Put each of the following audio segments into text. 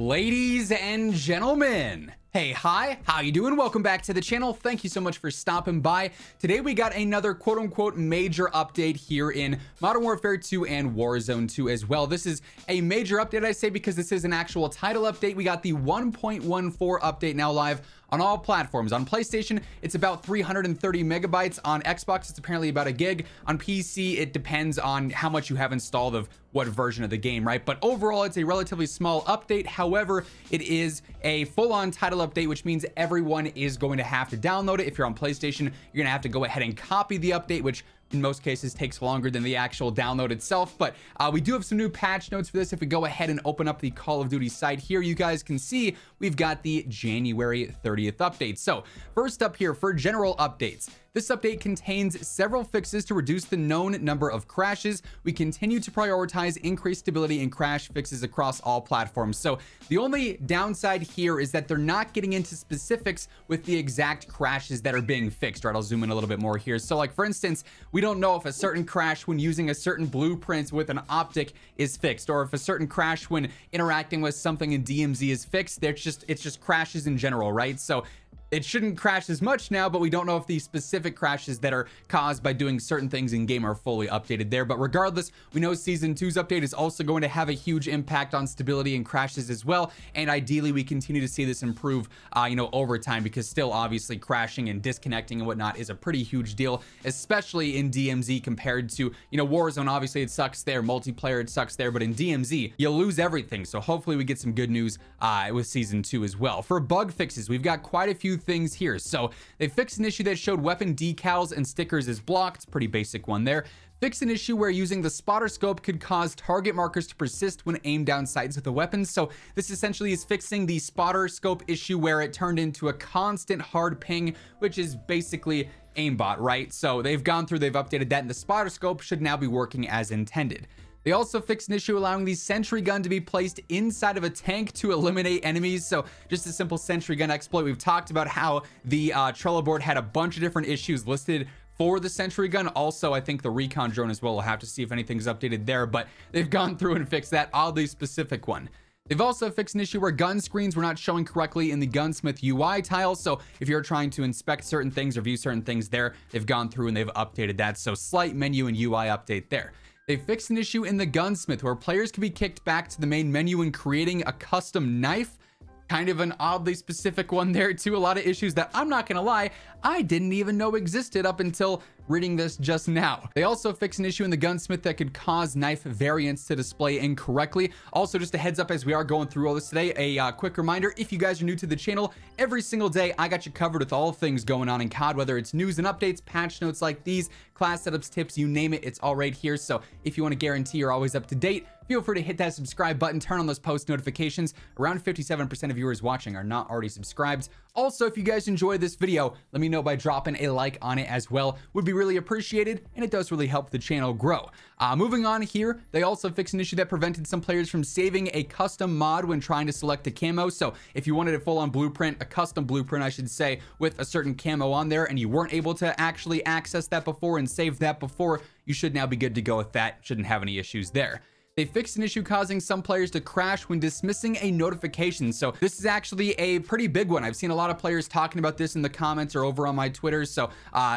Ladies and gentlemen, hey, hi, how you doing? Welcome back to the channel. Thank you so much for stopping by. Today we got another quote unquote major update here in Modern Warfare 2 and Warzone 2 as well. This is a major update I say because this is an actual title update. We got the 1.14 update now live on all platforms. On PlayStation, it's about 330 megabytes. On Xbox, it's apparently about a gig. On PC, it depends on how much you have installed of what version of the game, right? But overall, it's a relatively small update. However, it is a full-on title update, which means everyone is going to have to download it. If you're on PlayStation, you're gonna have to go ahead and copy the update, which in most cases takes longer than the actual download itself but uh, we do have some new patch notes for this if we go ahead and open up the call of duty site here you guys can see we've got the january 30th update so first up here for general updates this update contains several fixes to reduce the known number of crashes. We continue to prioritize increased stability and crash fixes across all platforms. So the only downside here is that they're not getting into specifics with the exact crashes that are being fixed, right? I'll zoom in a little bit more here. So like, for instance, we don't know if a certain crash when using a certain blueprint with an optic is fixed, or if a certain crash when interacting with something in DMZ is fixed. There's just, it's just crashes in general, right? So it shouldn't crash as much now, but we don't know if the specific crashes that are caused by doing certain things in game are fully updated there. But regardless, we know season two's update is also going to have a huge impact on stability and crashes as well. And ideally we continue to see this improve, uh, you know, over time because still obviously crashing and disconnecting and whatnot is a pretty huge deal, especially in DMZ compared to, you know, Warzone, obviously it sucks there, multiplayer, it sucks there, but in DMZ, you lose everything. So hopefully we get some good news uh, with season two as well. For bug fixes, we've got quite a few things here. So they fixed an issue that showed weapon decals and stickers is blocked. Pretty basic one there. Fixed an issue where using the spotter scope could cause target markers to persist when aimed down sights with a weapon. So this essentially is fixing the spotter scope issue where it turned into a constant hard ping, which is basically aimbot, right? So they've gone through, they've updated that and the spotter scope should now be working as intended. They also fixed an issue allowing the sentry gun to be placed inside of a tank to eliminate enemies. So just a simple sentry gun exploit. We've talked about how the uh, Trello board had a bunch of different issues listed for the sentry gun. Also, I think the recon drone as well. We'll have to see if anything's updated there, but they've gone through and fixed that oddly specific one. They've also fixed an issue where gun screens were not showing correctly in the gunsmith UI tile. So if you're trying to inspect certain things or view certain things there, they've gone through and they've updated that. So slight menu and UI update there. They fixed an issue in the gunsmith where players can be kicked back to the main menu in creating a custom knife. Kind of an oddly specific one there too. A lot of issues that I'm not going to lie, I didn't even know existed up until reading this just now. They also fix an issue in the gunsmith that could cause knife variants to display incorrectly. Also, just a heads up as we are going through all this today, a uh, quick reminder, if you guys are new to the channel, every single day I got you covered with all things going on in COD, whether it's news and updates, patch notes like these, class setups, tips, you name it, it's all right here. So if you want to guarantee you're always up to date, feel free to hit that subscribe button, turn on those post notifications. Around 57% of viewers watching are not already subscribed. Also, if you guys enjoyed this video, let me know by dropping a like on it as well. Would be really appreciated, and it does really help the channel grow. Uh, moving on here, they also fixed an issue that prevented some players from saving a custom mod when trying to select a camo. So if you wanted a full-on blueprint, a custom blueprint, I should say, with a certain camo on there, and you weren't able to actually access that before and save that before, you should now be good to go with that. Shouldn't have any issues there. They fixed an issue causing some players to crash when dismissing a notification. So this is actually a pretty big one. I've seen a lot of players talking about this in the comments or over on my Twitter. So uh,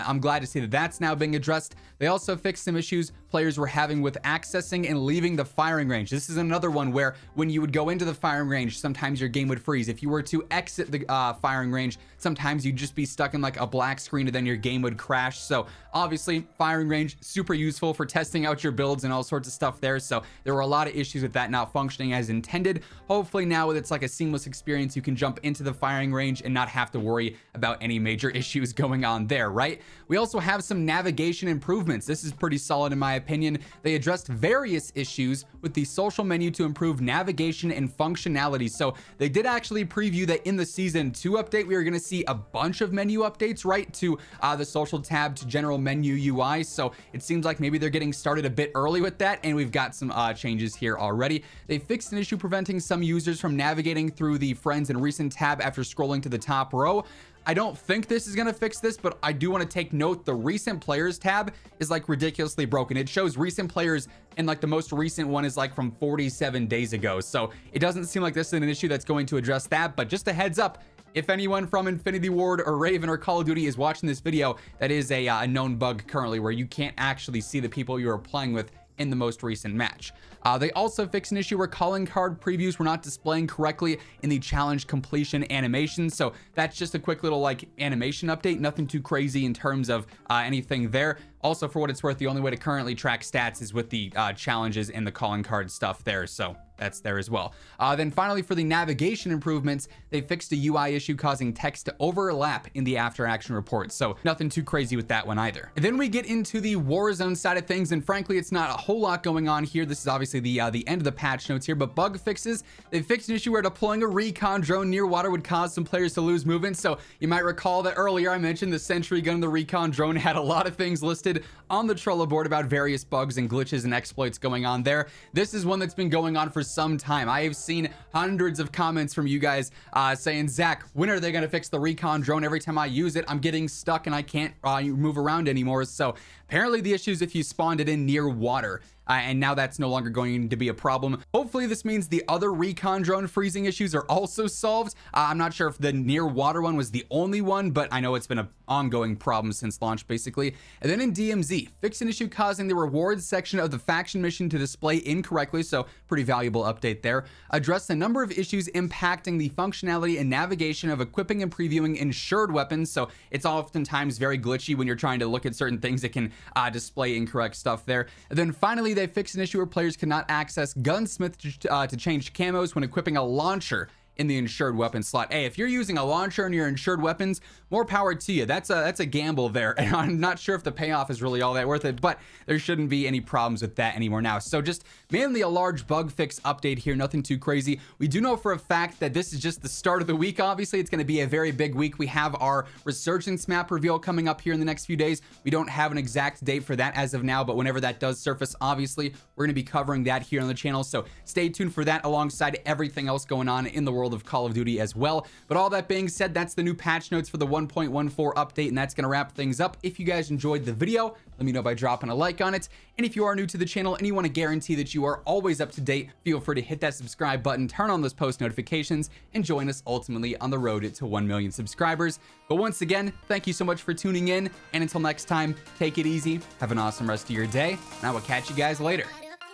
I'm glad to see that that's now being addressed. They also fixed some issues players were having with accessing and leaving the firing range. This is another one where when you would go into the firing range, sometimes your game would freeze. If you were to exit the uh, firing range, sometimes you'd just be stuck in like a black screen and then your game would crash. So obviously firing range, super useful for testing out your builds and all sorts of stuff there. So there were a lot of issues with that not functioning as intended. Hopefully now with it's like a seamless experience, you can jump into the firing range and not have to worry about any major issues going on there, right? We also have some navigation improvements. This is pretty solid in my opinion. They addressed various issues with the social menu to improve navigation and functionality. So they did actually preview that in the season two update, we are going to see a bunch of menu updates, right? To uh, the social tab to general menu UI. So it seems like maybe they're getting started a bit early with that. And we've got some uh, changes here already. They fixed an issue preventing some users from navigating through the friends and recent tab after scrolling to the top row. I don't think this is going to fix this, but I do want to take note the recent players tab is like ridiculously broken. It shows recent players and like the most recent one is like from 47 days ago. So it doesn't seem like this is an issue that's going to address that, but just a heads up, if anyone from Infinity Ward or Raven or Call of Duty is watching this video, that is a, uh, known bug currently where you can't actually see the people you're playing with in the most recent match. Uh, they also fixed an issue where calling card previews were not displaying correctly in the challenge completion animation. So that's just a quick little like animation update. Nothing too crazy in terms of uh, anything there. Also, for what it's worth, the only way to currently track stats is with the uh, challenges and the calling card stuff there. So that's there as well. Uh, then finally, for the navigation improvements, they fixed a UI issue causing text to overlap in the after action report. So nothing too crazy with that one either. And then we get into the Warzone side of things. And frankly, it's not a whole lot going on here. This is obviously the, uh, the end of the patch notes here, but bug fixes. They fixed an issue where deploying a recon drone near water would cause some players to lose movement. So you might recall that earlier I mentioned the Sentry gun and the recon drone had a lot of things listed on the Trello board about various bugs and glitches and exploits going on there. This is one that's been going on for some time. I have seen hundreds of comments from you guys uh, saying, Zach, when are they going to fix the recon drone? Every time I use it, I'm getting stuck and I can't uh, move around anymore. So apparently the issue is if you spawned it in near water uh, and now that's no longer going to be a problem. Hopefully this means the other recon drone freezing issues are also solved. Uh, I'm not sure if the near water one was the only one, but I know it's been an ongoing problem since launch basically. And then in DMZ, fix an issue causing the rewards section of the faction mission to display incorrectly. So pretty valuable update there. Address the number of issues impacting the functionality and navigation of equipping and previewing insured weapons. So it's oftentimes very glitchy when you're trying to look at certain things that can uh, display incorrect stuff there. And then finally, they fixed an issue where players cannot access Gunsmith to, uh, to change camos when equipping a launcher in the insured weapon slot. Hey, if you're using a launcher and your insured weapons, more power to you. That's a that's a gamble there, and I'm not sure if the payoff is really all that worth it, but there shouldn't be any problems with that anymore now. So just mainly a large bug fix update here, nothing too crazy. We do know for a fact that this is just the start of the week, obviously. It's going to be a very big week. We have our Resurgence map reveal coming up here in the next few days. We don't have an exact date for that as of now, but whenever that does surface, obviously, we're going to be covering that here on the channel. So stay tuned for that alongside everything else going on in the world world of Call of Duty as well. But all that being said, that's the new patch notes for the 1.14 update, and that's going to wrap things up. If you guys enjoyed the video, let me know by dropping a like on it. And if you are new to the channel and you want to guarantee that you are always up to date, feel free to hit that subscribe button, turn on those post notifications, and join us ultimately on the road to 1 million subscribers. But once again, thank you so much for tuning in. And until next time, take it easy, have an awesome rest of your day, and I will catch you guys later.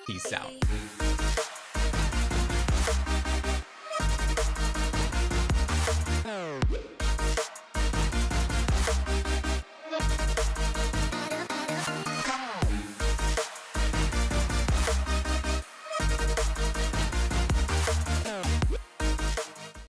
Peace out.